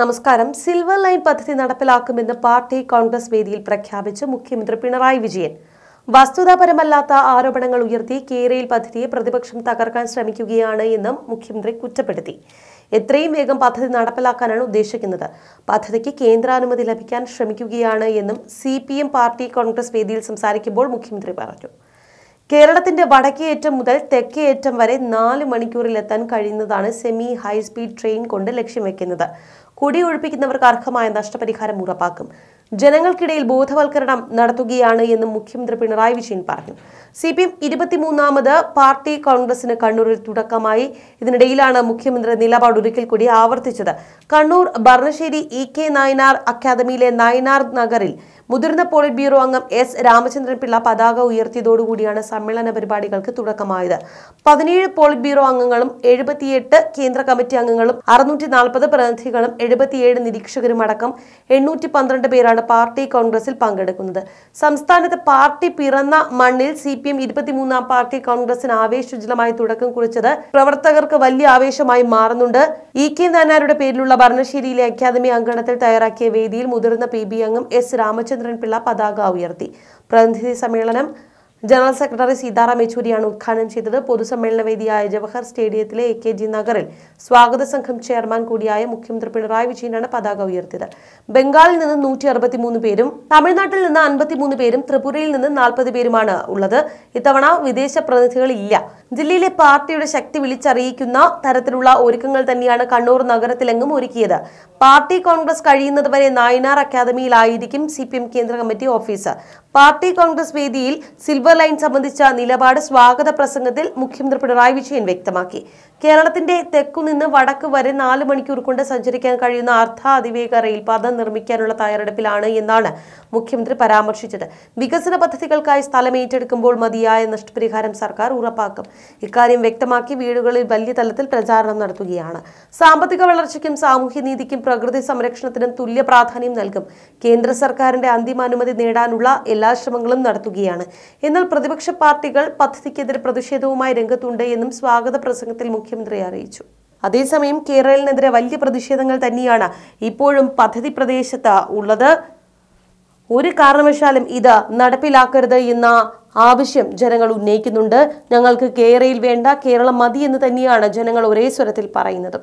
നമസ്കാരം silver line പദ്ധതി നടപ്പിലാക്കുമെന്ന് party congress വേദിയിൽ പ്രഖ്യാപിച്ച് മുഖ്യമന്ത്രി പിണറായി വിജയൻ വസ്തുതാപരമല്ലാത്ത ആരോപണങ്ങൾ ഉയർത്തി കേരയിൽ പദ്ധതിയെ പ്രതിപക്ഷം തകർക്കാൻ ശ്രമിക്കുകയാണ് എന്നും മുഖ്യമന്ത്രി കുറ്റപ്പെടുത്തി എത്രയും വേഗം പദ്ധതി നടപ്പിലാക്കാനാണ് ഉദ്ദേശിക്കുന്നത് പദ്ധതിക്ക് കേന്ദ്രാനുമതി ലഭിക്കാൻ ശ്രമിക്കുകയാണ് എന്നും സി പാർട്ടി കോൺഗ്രസ് വേദിയിൽ സംസാരിക്കുമ്പോൾ മുഖ്യമന്ത്രി പറഞ്ഞു കേരളത്തിന്റെ വടക്കേയറ്റം മുതൽ തെക്കേയറ്റം വരെ നാല് മണിക്കൂറിലെത്താൻ കഴിയുന്നതാണ് സെമി ഹൈസ്പീഡ് ട്രെയിൻ കൊണ്ട് ലക്ഷ്യം വെക്കുന്നത് കുടിയൊഴിപ്പിക്കുന്നവർക്ക് അർഹമായ നഷ്ടപരിഹാരം ഉറപ്പാക്കും ജനങ്ങൾക്കിടയിൽ ബോധവൽക്കരണം നടത്തുകയാണ് എന്നും മുഖ്യമന്ത്രി പിണറായി വിജയൻ പറഞ്ഞു സി പി എം ഇരുപത്തിമൂന്നാമത് പാർട്ടി കോൺഗ്രസിന് കണ്ണൂരിൽ തുടക്കമായി ഇതിനിടയിലാണ് മുഖ്യമന്ത്രി നിലപാട് ഒരിക്കൽ കൂടി ആവർത്തിച്ചത് കണ്ണൂർ ഭരണശ്ശേരി ഇ കെ നായനാർ അക്കാദമിയിലെ നായനാർ നഗറിൽ മുതിർന്ന പോളിറ്റ് ബ്യൂറോ അംഗം എസ് രാമചന്ദ്രൻ പിള്ള പതാക ഉയർത്തിയതോടുകൂടിയാണ് സമ്മേളന പരിപാടികൾക്ക് തുടക്കമായത് പതിനേഴ് പോളിറ്റ് ബ്യൂറോ അംഗങ്ങളും എഴുപത്തിയെട്ട് കേന്ദ്ര കമ്മിറ്റി അംഗങ്ങളും അറുന്നൂറ്റി നാൽപ്പത് പ്രതിനിധികളും എഴുപത്തിയേഴ് നിരീക്ഷകരുമടക്കം എണ്ണൂറ്റി പന്ത്രണ്ട് പേരാണ് പാർട്ടി കോൺഗ്രസിൽ പങ്കെടുക്കുന്നത് സംസ്ഥാനത്ത് പാർട്ടി പിറന്ന മണ്ണിൽ സി പി എം ഇരുപത്തിമൂന്നാം പാർട്ടി കോൺഗ്രസിന് ആവേശോജ്വലമായ തുടക്കം കുറിച്ചത് പ്രവർത്തകർക്ക് വലിയ ആവേശമായി മാറുന്നുണ്ട് ഇ കെ നാനാരുടെ പേരിലുള്ള ഭരണശേരിയിലെ അക്കാദമി അങ്കണത്തിൽ തയ്യാറാക്കിയ വേദിയിൽ മുതിർന്ന പി ബി അംഗം എസ് രാമചന്ദ്രൻ പിള്ള പതാക ഉയർത്തി പ്രതിനിധി സമ്മേളനം ജനറൽ സെക്രട്ടറി സീതാറാം യെച്ചൂരിയാണ് ഉദ്ഘാടനം ചെയ്തത് പൊതുസമ്മേളന വേദിയായ ജവഹർ സ്റ്റേഡിയത്തിലെ എ കെ ജി നഗറിൽ സ്വാഗത സംഘം ചെയർമാൻ കൂടിയായ മുഖ്യമന്ത്രി പിണറായി വിജയനാണ് പതാക ഉയർത്തിയത് ബംഗാളിൽ നിന്ന് നൂറ്റി അറുപത്തിമൂന്ന് പേരും തമിഴ്നാട്ടിൽ നിന്ന് അൻപത്തിമൂന്ന് പേരും ത്രിപുരയിൽ നിന്ന് നാൽപ്പത് പേരുമാണ് ഉള്ളത് ഇത്തവണ വിദേശ പ്രതിനിധികളില്ല ജില്ലയിലെ പാർട്ടിയുടെ ശക്തി വിളിച്ചറിയിക്കുന്ന തരത്തിലുള്ള ഒരുക്കങ്ങൾ തന്നെയാണ് കണ്ണൂർ നഗരത്തിലെങ്ങും ഒരുക്കിയത് പാർട്ടി കോൺഗ്രസ് കഴിയുന്നതുവരെ നായനാർ അക്കാദമിയിലായിരിക്കും സി കേന്ദ്ര കമ്മിറ്റി ഓഫീസ് പാർട്ടി കോൺഗ്രസ് വേദിയിൽ സിൽവർ ലൈൻ സംബന്ധിച്ച നിലപാട് സ്വാഗത പ്രസംഗത്തിൽ മുഖ്യമന്ത്രി പിണറായി വിജയൻ വ്യക്തമാക്കി കേരളത്തിന്റെ തെക്കുനിന്ന് വടക്ക് വരെ നാല് മണിക്കൂർ കൊണ്ട് സഞ്ചരിക്കാൻ കഴിയുന്ന അർദ്ധ അതിവേഗ റെയിൽപാത നിർമ്മിക്കാനുള്ള തയ്യാറെടുപ്പിലാണ് എന്നാണ് മുഖ്യമന്ത്രി പരാമർശിച്ചത് വികസന പദ്ധതികൾക്കായി സ്ഥലം ഏറ്റെടുക്കുമ്പോൾ മതിയായ നഷ്ടപരിഹാരം സർക്കാർ ഉറപ്പാക്കും ഇക്കാര്യം വ്യക്തമാക്കി വീടുകളിൽ വലിയ തലത്തിൽ പ്രചാരണം നടത്തുകയാണ് സാമ്പത്തിക വളർച്ചയ്ക്കും സാമൂഹ്യനീതിക്കും പ്രകൃതി സംരക്ഷണത്തിനും തുല്യ പ്രാധാന്യം നൽകും കേന്ദ്ര സർക്കാരിന്റെ അന്തിമ അനുമതി നേടാനുള്ള എല്ലാ ശ്രമങ്ങളും നടത്തുകയാണ് എന്നാൽ എന്നാൽ പ്രതിപക്ഷ പാർട്ടികൾ പദ്ധതിക്കെതിരെ പ്രതിഷേധവുമായി രംഗത്തുണ്ട് എന്നും സ്വാഗത പ്രസംഗത്തിൽ മുഖ്യമന്ത്രി അറിയിച്ചു അതേസമയം കേരളത്തിനെതിരെ വലിയ പ്രതിഷേധങ്ങൾ തന്നെയാണ് ഇപ്പോഴും പദ്ധതി പ്രദേശത്ത് ഉള്ളത് ഒരു കാരണവശാലും ഇത് നടപ്പിലാക്കരുത് എന്ന ആവശ്യം ജനങ്ങൾ ഉന്നയിക്കുന്നുണ്ട് ഞങ്ങൾക്ക് കേരളയിൽ വേണ്ട കേരളം മതി എന്ന് തന്നെയാണ് ജനങ്ങൾ ഒരേ സ്വരത്തിൽ പറയുന്നത്